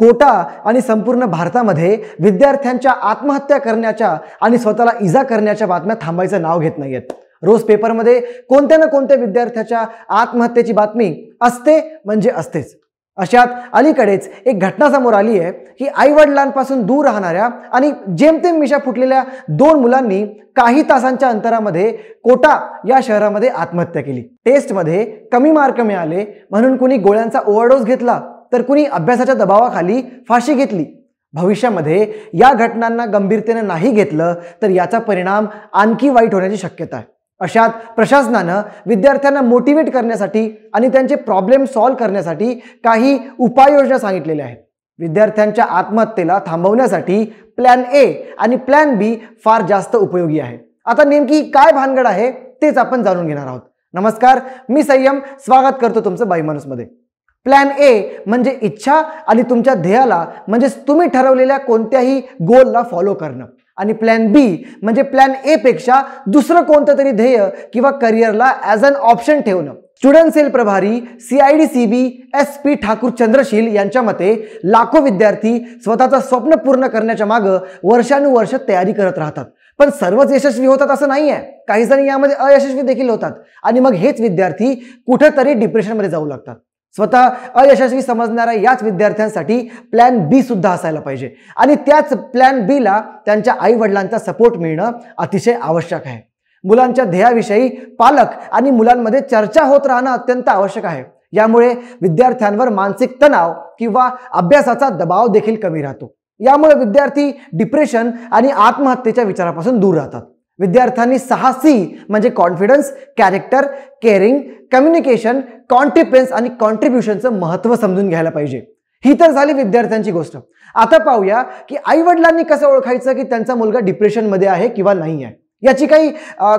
कोटा आणि संपूर्ण भारतामध्ये विद्यार्थ्यांच्या आत्महत्या करण्याच्या आणि स्वतःला इजा करण्याच्या बातम्या थांबायचं नाव घेत नाहीयेत रोज पेपरमध्ये कोणत्या ना कोणत्या विद्यार्थ्याच्या आत्महत्येची बातमी असते म्हणजे असतेच अशात अलीकडेच एक घटना समोर आली आहे की आईवडिलांपासून दूर राहणाऱ्या आणि जेमतेम मिशा फुटलेल्या दोन मुलांनी काही तासांच्या अंतरामध्ये कोटा या शहरामध्ये आत्महत्या केली टेस्टमध्ये कमी मार्क मिळाले म्हणून कुणी गोळ्यांचा ओव्हरडोस घेतला तर कुणी अभ्यासाच्या दबावाखाली फाशी घेतली भविष्यामध्ये या घटनांना गंभीरतेने नाही घेतलं तर याचा परिणाम आणखी वाईट होण्याची शक्यता आहे अशात प्रशासनानं विद्यार्थ्यांना मोटिवेट करण्यासाठी आणि त्यांचे प्रॉब्लेम सॉल्व्ह करण्यासाठी काही उपाययोजना सांगितलेल्या आहेत विद्यार्थ्यांच्या आत्महत्येला थांबवण्यासाठी प्लॅन ए आणि प्लॅन बी फार जास्त उपयोगी आहे आता नेमकी काय भानगड आहे तेच आपण जाणून घेणार आहोत नमस्कार मी संयम स्वागत करतो तुमचं बाईमानूसमध्ये प्लॅन ए म्हणजे इच्छा आणि तुमच्या ध्येयाला म्हणजेच तुम्ही ठरवलेल्या कोणत्याही गोलला फॉलो करणं आणि प्लॅन बी म्हणजे प्लॅन एपेक्षा दुसरं कोणतं तरी ध्येय किंवा करिअरला ॲज अन ऑप्शन ठेवणं स्टुडंट सेल प्रभारी C I D C B S P Thakur Chandrasheel यांच्या मते लाखो विद्यार्थी स्वतःचं स्वप्न पूर्ण करण्याच्या मागं वर्षानुवर्ष तयारी करत राहतात पण सर्वच यशस्वी होतात असं नाही आहे काही जण यामध्ये अयशस्वी देखील होतात आणि मग हेच विद्यार्थी कुठंतरी डिप्रेशनमध्ये जाऊ लागतात स्वतः अयशस्वी समजणाऱ्या याच विद्यार्थ्यांसाठी प्लॅन बी सुद्धा असायला पाहिजे आणि त्याच प्लॅन बी ला त्यांच्या आई वडिलांचा सपोर्ट मिळणं अतिशय आवश्यक आहे मुलांच्या ध्येयाविषयी पालक आणि मुलांमध्ये चर्चा होत राहणं अत्यंत आवश्यक आहे यामुळे विद्यार्थ्यांवर मानसिक तणाव किंवा अभ्यासाचा दबाव देखील कमी राहतो यामुळे विद्यार्थी डिप्रेशन आणि आत्महत्येच्या विचारापासून दूर राहतात विद्यार्थ्यांनी सहा सी म्हणजे confidence character caring communication competence आणि कॉन्ट्रीब्युशनचं महत्त्व समजून घ्यायला पाहिजे ही तर झाली विद्यार्थ्यांची गोष्ट आता पाहूया की आईवडिलांनी कसं ओळखायचं की त्यांचा मुलगा डिप्रेशनमध्ये आहे किंवा नाही आहे याची काही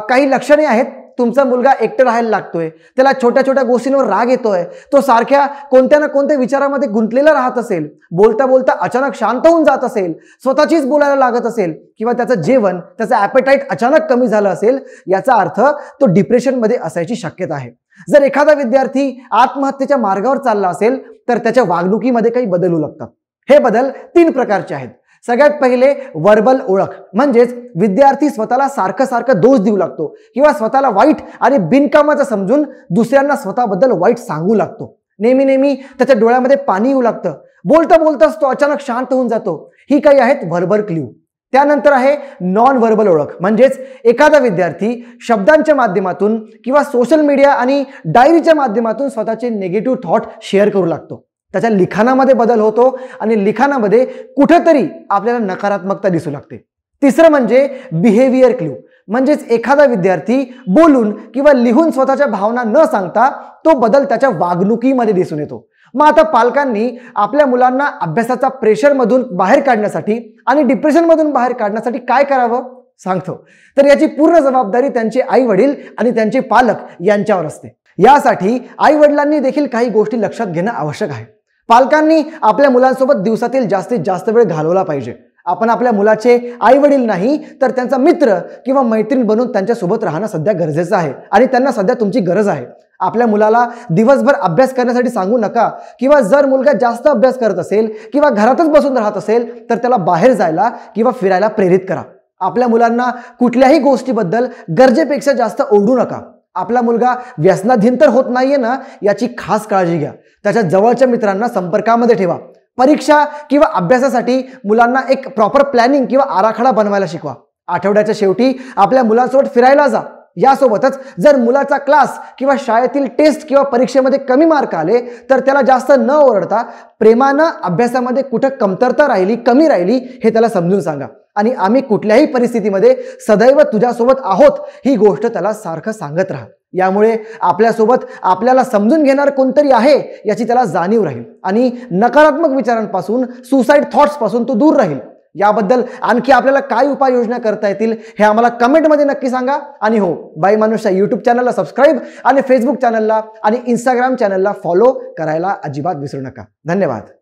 काही लक्षणे आहेत तुमचा मुलगा एकटं राहायला लागतोय त्याला छोट्या छोट्या गोष्टींवर राग येतोय तो सारख्या कोणत्या ना कोणत्या विचारामध्ये गुंतलेला राहत असेल बोलता बोलता अचानक शांत होऊन जात असेल स्वतःचीच बोलायला लागत असेल किंवा त्याचं जेवण त्याचं ॲपेटाईट अचानक कमी झालं असेल याचा अर्थ तो डिप्रेशनमध्ये असायची शक्यता आहे जर एखादा विद्यार्थी आत्महत्येच्या मार्गावर चालला असेल तर त्याच्या वागणुकीमध्ये काही होऊ लागतात हे बदल तीन प्रकारचे आहेत सगळ्यात पहिले वर्बल ओळख म्हणजेच विद्यार्थी स्वतःला सारखं सारखं दोष देऊ लागतो किंवा स्वतःला वाईट आणि बिनकामाचं समजून दुसऱ्यांना स्वतःबद्दल वाईट सांगू लागतो नेहमी नेहमी त्याच्या डोळ्यामध्ये पाणी येऊ लागतं बोलता बोलताच तो अचानक शांत होऊन जातो ही काही आहेत व्हर्बल क्ल्यू त्यानंतर आहे नॉन व्हर्बल ओळख म्हणजेच एखादा विद्यार्थी शब्दांच्या माध्यमातून किंवा सोशल मीडिया आणि डायरीच्या माध्यमातून स्वतःचे निगेटिव्ह थॉट शेअर करू लागतो त्याच्या लिखाणामध्ये बदल होतो आणि लिखाणामध्ये कुठंतरी आपल्याला नकारात्मकता दिसू लागते तिसरं म्हणजे बिहेवियर क्ल्यू म्हणजेच एखादा विद्यार्थी बोलून किंवा लिहून स्वतःच्या भावना न सांगता तो बदल त्याच्या वागणुकीमध्ये दिसून येतो मग आता पालकांनी आपल्या मुलांना अभ्यासाचा प्रेशरमधून बाहेर काढण्यासाठी आणि डिप्रेशनमधून बाहेर काढण्यासाठी काय करावं सांगतो तर याची पूर्ण जबाबदारी त्यांचे आई वडील आणि त्यांचे पालक यांच्यावर असते यासाठी आई वडिलांनी देखील काही गोष्टी लक्षात घेणं आवश्यक आहे पालकांनी आपल्या मुलांसोबत दिवसातील जास्तीत जास्त वेळ घालवला पाहिजे आपण आपल्या मुलाचे आई वडील नाही तर त्यांचा मित्र किंवा मैत्रीण बनून त्यांच्यासोबत राहणं सध्या गरजेचं आहे आणि त्यांना सध्या तुमची गरज आहे आपल्या मुलाला दिवसभर अभ्यास करण्यासाठी सांगू नका किंवा जर मुलगा जास्त अभ्यास करत असेल किंवा घरातच बसून राहत असेल तर त्याला बाहेर जायला किंवा फिरायला प्रेरित करा आपल्या मुलांना कुठल्याही गोष्टीबद्दल गरजेपेक्षा जास्त ओढू नका आपला मुलगा व्यसनाधीन तर होत नाहीये ना याची खास काळजी घ्या त्याच्या जवळच्या मित्रांना संपर्कामध्ये ठेवा परीक्षा किंवा अभ्यासासाठी मुलांना एक प्रॉपर प्लॅनिंग किंवा आराखडा बनवायला शिकवा आठवड्याच्या शेवटी आपल्या मुलांसोबत फिरायला जा यासोबतच जर मुलाचा क्लास किंवा शाळेतील टेस्ट किंवा परीक्षेमध्ये कमी मार्क आले तर त्याला जास्त न ओरडता प्रेमानं अभ्यासामध्ये कुठं कमतरता राहिली कमी राहिली हे त्याला समजून सांगा आणि आम्ही कुठल्याही परिस्थितीमध्ये सदैव तुझ्यासोबत आहोत ही गोष्ट त्याला सारखं सांगत राहा यामुळे आपल्यासोबत आपल्याला समजून घेणार कोणतरी आहे याची त्याला जाणीव राहील आणि नकारात्मक विचारांपासून सुसाईड थॉट्सपासून तो दूर राहील याबद्दल आणखी आपल्याला काय उपाययोजना करता येतील हे आम्हाला कमेंटमध्ये नक्की सांगा आणि हो बाई माणूसच्या यूट्यूब चॅनलला सबस्क्राईब आणि फेसबुक चॅनलला आणि इंस्टाग्राम चॅनलला फॉलो करायला अजिबात विसरू नका धन्यवाद